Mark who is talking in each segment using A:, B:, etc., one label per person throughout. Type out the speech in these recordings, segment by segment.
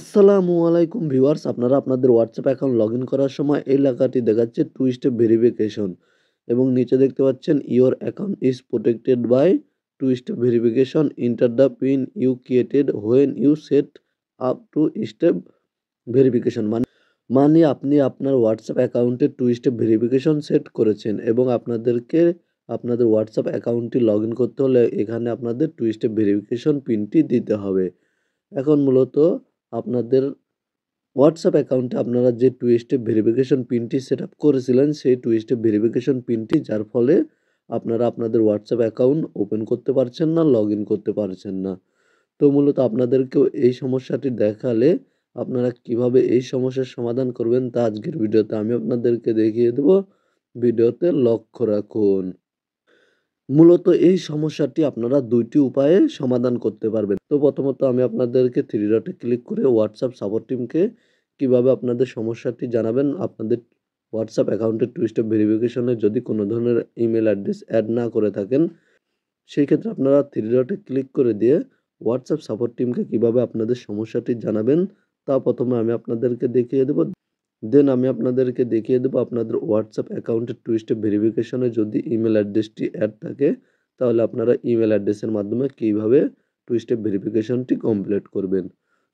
A: আসসালামু আলাইকুম ভিউয়ার্স আপনারা আপনাদের হোয়াটসঅ্যাপ অ্যাকাউন্ট লগ করার সময় এই লেখাটি দেখাচ্ছে টু স্টেপ ভেরিফিকেশন এবং নিচে দেখতে পাচ্ছেন your account is protected by two step verification enter the pin you created when you set up two step verification মানে মানে আপনি আপনার হোয়াটসঅ্যাপ অ্যাকাউন্টে টু স্টেপ ভেরিফিকেশন সেট করেছেন এবং আপনাদেরকে আপনাদের হোয়াটসঅ্যাপ অ্যাকাউন্টটি লগ করতে হলে এখানে আপনাদের টু স্টেপ ভেরিফিকেশন পিনটি দিতে হবে এখন মূলত আপনাদের হোয়াটসঅ্যাপ অ্যাকাউন্টে আপনারা যে টু স্টেপ ভেরিফিকেশন পিনটি সেট আপ করেছিলেন সেই টু স্টেপ ভেরিফিকেশন পিনটি যার ফলে আপনারা আপনাদের হোয়াটসঅ্যাপ অ্যাকাউন্ট ওপেন করতে পারছেন না লগ করতে পারছেন না তো মূলত আপনাদেরকেও এই সমস্যাটি দেখালে আপনারা কিভাবে এই সমস্যার সমাধান করবেন তা আজকের ভিডিওতে আমি আপনাদেরকে দেখিয়ে দেব ভিডিওতে লক্ষ্য রাখুন মূলত এই সমস্যাটি আপনারা দুইটি উপায়ে সমাধান করতে পারবেন তো প্রথমত আমি আপনাদেরকে থ্রি ডটে ক্লিক করে হোয়াটসঅ্যাপ সাপোর্ট টিমকে কিভাবে আপনাদের সমস্যাটি জানাবেন আপনাদের হোয়াটসঅ্যাপ অ্যাকাউন্টের টু স্টেপ ভেরিফিকেশনে যদি কোনো ধরনের ইমেল অ্যাড্রেস অ্যাড না করে থাকেন সেই ক্ষেত্রে আপনারা থ্রি ডটে ক্লিক করে দিয়ে হোয়াটসঅ্যাপ সাপোর্ট টিমকে কিভাবে আপনাদের সমস্যাটি জানাবেন তা প্রথমে আমি আপনাদেরকে দেখিয়ে দেবো দেন আমি আপনাদেরকে দেখিয়ে দেবো আপনাদের হোয়াটসঅ্যাপ অ্যাকাউন্টের টু স্টেপ ভেরিফিকেশনে যদি ইমেল অ্যাড্রেসটি অ্যাড থাকে তাহলে আপনারা ইমেল অ্যাড্রেসের মাধ্যমে কীভাবে টু স্টেপ ভেরিফিকেশনটি কমপ্লিট করবেন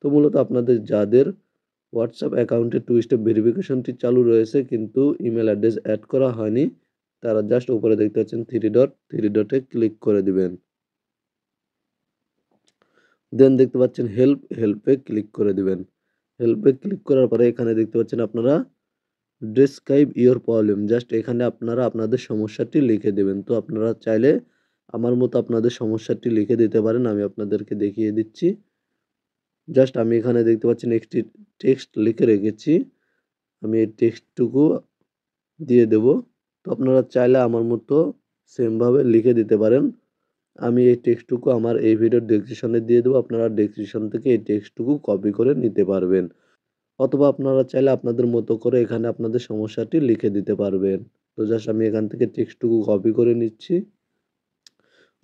A: তো মূলত আপনাদের যাদের হোয়াটসঅ্যাপ অ্যাকাউন্টে টু স্টেপ ভেরিফিকেশনটি চালু রয়েছে কিন্তু ইমেল অ্যাড্রেস অ্যাড করা হয়নি তারা জাস্ট উপরে দেখতে পাচ্ছেন থ্রি ডট থ্রি ডটে ক্লিক করে দিবেন দেন দেখতে পাচ্ছেন হেল্প হেল্পে ক্লিক করে দিবেন হেল্পে ক্লিক করার পরে এখানে দেখতে পাচ্ছেন আপনারা ডিসক্রাইব ইয়োর প্রবলেম জাস্ট এখানে আপনারা আপনাদের সমস্যাটি লিখে দেবেন তো আপনারা চাইলে আমার মতো আপনাদের সমস্যাটি লিখে দিতে পারেন আমি আপনাদেরকে দেখিয়ে দিচ্ছি জাস্ট আমি এখানে দেখতে পাচ্ছি একটি টেক্সট লিখে রেখেছি আমি এই টেক্সটটুকু দিয়ে দেব তো আপনারা চাইলে আমার মতো সেমভাবে লিখে দিতে পারেন আমি এই টেক্সটটুকু আমার এই ভিডিওর ডেসক্রিপশনে দিয়ে দেবো আপনারা ডেসক্রিপশন থেকে এই টেক্সটটুকু কপি করে নিতে পারবেন অথবা আপনারা চাইলে আপনাদের মতো করে এখানে আপনাদের সমস্যাটি লিখে দিতে পারবেন তো জাস্ট আমি এখান থেকে টেক্সটটুকু কপি করে নিচ্ছি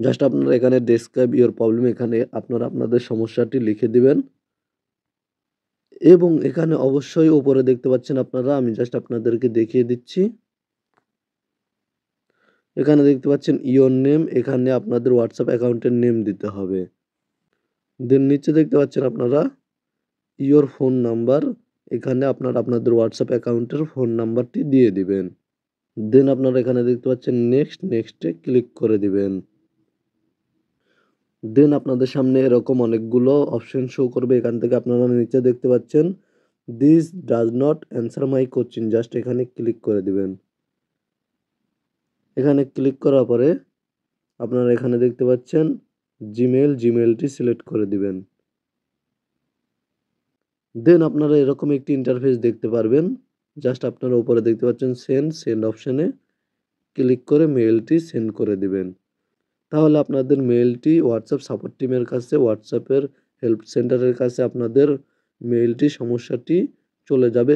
A: জাস্ট আপনারা এখানে ডেসক্রাইব ইয়োর প্রবলেম এখানে আপনারা আপনাদের সমস্যাটি লিখে দিবেন এবং এখানে অবশ্যই ওপরে দেখতে পাচ্ছেন আপনারা আমি জাস্ট আপনাদেরকে দেখিয়ে দিচ্ছি এখানে দেখতে পাচ্ছেন ইয়োর নেম এখানে আপনাদের হোয়াটসঅ্যাপ অ্যাকাউন্টের নেম দিতে হবে দেন নিচে দেখতে পাচ্ছেন আপনারা ইয়োর ফোন নাম্বার এখানে আপনার আপনাদের হোয়াটসঅ্যাপ অ্যাকাউন্টের ফোন নাম্বারটি দিয়ে দিবেন দেন আপনারা এখানে দেখতে পাচ্ছেন নেক্সট নেক্সটে ক্লিক করে দিবেন দেন আপনাদের সামনে এরকম অনেকগুলো অপশন শো করবে এখান থেকে আপনারা নিচে দেখতে পাচ্ছেন this does not answer my coaching just এখানে ক্লিক করে দিবেন এখানে ক্লিক করার পরে আপনারা এখানে দেখতে পাচ্ছেন জিমেল জিমেলটি সিলেক্ট করে দিবেন দেন আপনারা এরকম একটি ইন্টারফেস দেখতে পারবেন জাস্ট আপনারা উপরে দেখতে পাচ্ছেন সেন্ড সেন্ড অপশানে ক্লিক করে মেলটি সেন্ড করে দিবেন তাহলে আপনাদের মেলটি হোয়াটসঅ্যাপ সাপোর্ট টিমের কাছে হোয়াটসঅ্যাপের হেল্প সেন্টারের কাছে আপনাদের মেলটি সমস্যাটি চলে যাবে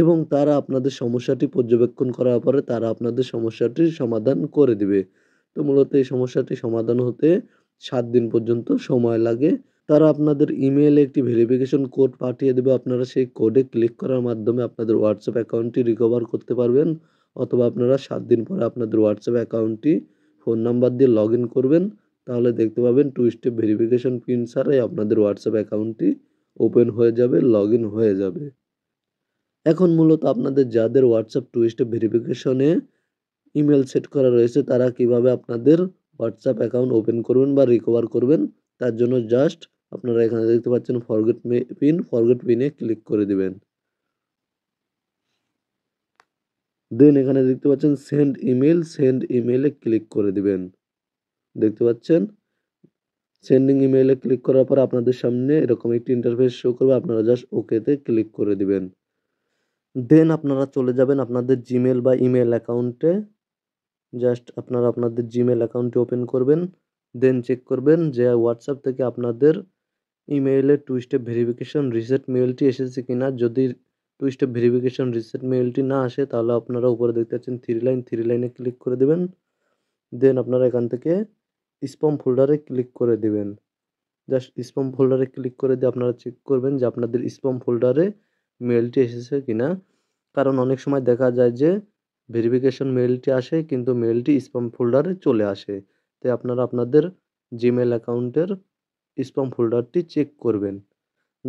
A: এবং তারা আপনাদের সমস্যাটি পর্যবেক্ষণ করার পরে তারা আপনাদের সমস্যাটির সমাধান করে দিবে তো মূলত এই সমস্যাটি সমাধান হতে সাত দিন পর্যন্ত সময় লাগে তারা আপনাদের ইমেইলে একটি ভেরিফিকেশন কোড পাঠিয়ে দেবে আপনারা সেই কোডে ক্লিক করার মাধ্যমে আপনাদের হোয়াটসঅ্যাপ অ্যাকাউন্টটি রিকভার করতে পারবেন অথবা আপনারা সাত দিন পরে আপনাদের হোয়াটসঅ্যাপ অ্যাকাউন্টটি ফোন নাম্বার দিয়ে লগ ইন করবেন তাহলে দেখতে পাবেন টু স্টেপ ভেরিফিকেশন পিন ছাড়াই আপনাদের হোয়াটসঅ্যাপ অ্যাকাউন্টটি ওপেন হয়ে যাবে লগ ইন হয়ে যাবে এখন মূলত আপনাদের যাদের হোয়াটসঅ্যাপ টু স্টেপ ভেরিফিকেশনে ইমেল সেট করা রয়েছে তারা কিভাবে আপনাদের হোয়াটসঅ্যাপ অ্যাকাউন্ট ওপেন করবেন বা রিকভার করবেন তার জন্য জাস্ট আপনারা এখানে দেখতে পাচ্ছেন ফরগেট পিন ফরগেট পিনে ক্লিক করে দিবেন দেন এখানে দেখতে পাচ্ছেন সেন্ড ইমেল সেন্ড ইমেলে ক্লিক করে দিবেন দেখতে পাচ্ছেন সেন্ডিং ইমেলে ক্লিক করার পর আপনাদের সামনে এরকম একটি ইন্টারফেস শো করবে আপনারা জাস্ট ওকেতে ক্লিক করে দিবেন দেন আপনারা চলে যাবেন আপনাদের জিমেল বা ইমেল অ্যাকাউন্টে জাস্ট আপনারা আপনাদের জিমেল অ্যাকাউন্টটি ওপেন করবেন দেন চেক করবেন যে হোয়াটসঅ্যাপ থেকে আপনাদের ইমেইলে টু স্টেপ ভেরিফিকেশন রিসেট মেলটি এসেছে কি না যদি টু স্টেপ ভেরিফিকেশন রিসেট মেলটি না আসে তাহলে আপনারা উপরে দেখতে পাচ্ছেন থ্রি লাইন থ্রি লাইনে ক্লিক করে দেবেন দেন আপনারা এখান থেকে স্পম ফোল্ডারে ক্লিক করে দেবেন জাস্ট স্পম ফোল্ডারে ক্লিক করে দিয়ে আপনারা চেক করবেন যে আপনাদের স্পম ফোল্ডারে মেলটি এসেছে কিনা কারণ অনেক সময় দেখা যায় যে ভেরিফিকেশন মেলটি আসে কিন্তু মেলটি স্প্যাম ফোল্ডারে চলে আসে তাই আপনারা আপনাদের জিমেল অ্যাকাউন্টের স্প্যাম ফোল্ডারটি চেক করবেন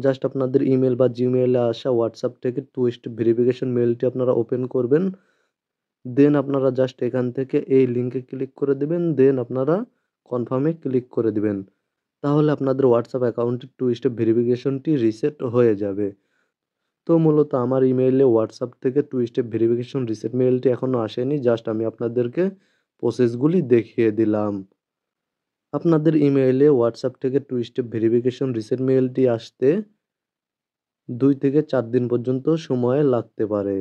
A: জাস্ট আপনাদের ইমেল বা জিমেলে আসা হোয়াটসঅ্যাপ থেকে টুইস্ট ভেরিফিকেশন মেলটি আপনারা ওপেন করবেন দেন আপনারা জাস্ট এখান থেকে এই লিঙ্কে ক্লিক করে দেবেন দেন আপনারা কনফার্মে ক্লিক করে দেবেন তাহলে আপনাদের হোয়াটসঅ্যাপ অ্যাকাউন্টের টুইস্টের ভেরিফিকেশনটি রিসেট হয়ে যাবে তো মূলত আমার ইমেইলে হোয়াটসঅ্যাপ থেকে টু স্টেপ ভেরিফিকেশন রিসেট মেইলটি এখনও আসেনি জাস্ট আমি আপনাদেরকে প্রসেসগুলি দেখিয়ে দিলাম আপনাদের ইমেইলে হোয়াটসঅ্যাপ থেকে টু স্টেপ ভেরিফিকেশন রিসেট মেইলটি আসতে দুই থেকে চার দিন পর্যন্ত সময় লাগতে পারে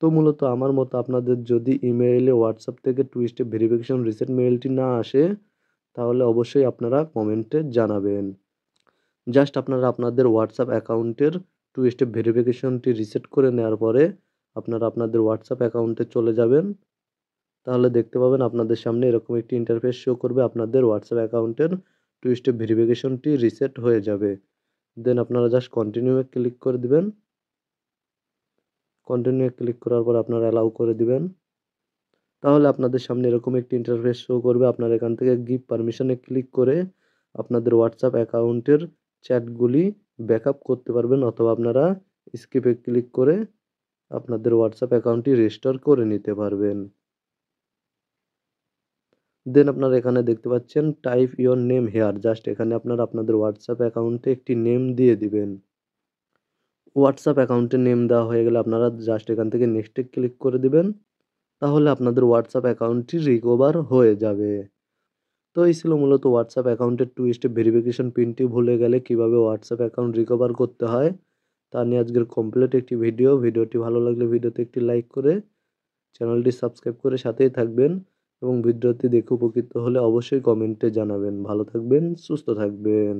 A: তো মূলত আমার মতো আপনাদের যদি ইমেইলে হোয়াটসঅ্যাপ থেকে টু স্টেপ ভেরিফিকেশন রিসেট মেইলটি না আসে তাহলে অবশ্যই আপনারা কমেন্টে জানাবেন জাস্ট আপনারা আপনাদের হোয়াটসঅ্যাপ অ্যাকাউন্টের টু স্টেপ ভেরিফিকেশনটি রিসেট করে নেওয়ার পরে আপনারা আপনাদের হোয়াটসঅ্যাপ অ্যাকাউন্টে চলে যাবেন তাহলে দেখতে পাবেন আপনাদের সামনে এরকম একটি ইন্টারফেস শো করবে আপনাদের হোয়াটসঅ্যাপ অ্যাকাউন্টের টু স্টেপ ভেরিফিকেশনটি রিসেট হয়ে যাবে দেন আপনারা জাস্ট কন্টিনিউয়ে ক্লিক করে দিবেন কন্টিনিউ ক্লিক করার পর আপনারা অ্যালাউ করে দিবেন তাহলে আপনাদের সামনে এরকম একটি ইন্টারফেস শো করবে আপনারা এখান থেকে গিফট পারমিশনে ক্লিক করে আপনাদের হোয়াটসঅ্যাপ অ্যাকাউন্টের চ্যাটগুলি ব্যাকআপ করতে পারবেন অথবা আপনারা স্কিপে ক্লিক করে আপনাদের হোয়াটসঅ্যাপ অ্যাকাউন্টটি রেজিস্টার করে নিতে পারবেন দেন আপনারা এখানে দেখতে পাচ্ছেন type your name here just এখানে আপনারা আপনাদের হোয়াটসঅ্যাপ অ্যাকাউন্টে একটি নেম দিয়ে দিবেন হোয়াটসঅ্যাপ অ্যাকাউন্টে নেম দেওয়া হয়ে গেলে আপনারা জাস্ট এখান থেকে নেক্সটে ক্লিক করে দিবেন তাহলে আপনাদের হোয়াটসঅ্যাপ অ্যাকাউন্টটি রিকভার হয়ে যাবে তো এই ছিল মূলত হোয়াটসঅ্যাপ অ্যাকাউন্টের টু স্টেপ ভেরিফিকেশন পিনটি ভুলে গেলে কিভাবে হোয়াটসঅ্যাপ অ্যাকাউন্ট রিকভার করতে হয় তা নিয়ে আজকের কমপ্লিট একটি ভিডিও ভিডিওটি ভালো লাগলে ভিডিওতে একটি লাইক করে চ্যানেলটি সাবস্ক্রাইব করে সাথেই থাকবেন এবং ভিডিওটি দেখে উপকৃত হলে অবশ্যই কমেন্টে জানাবেন ভালো থাকবেন সুস্থ থাকবেন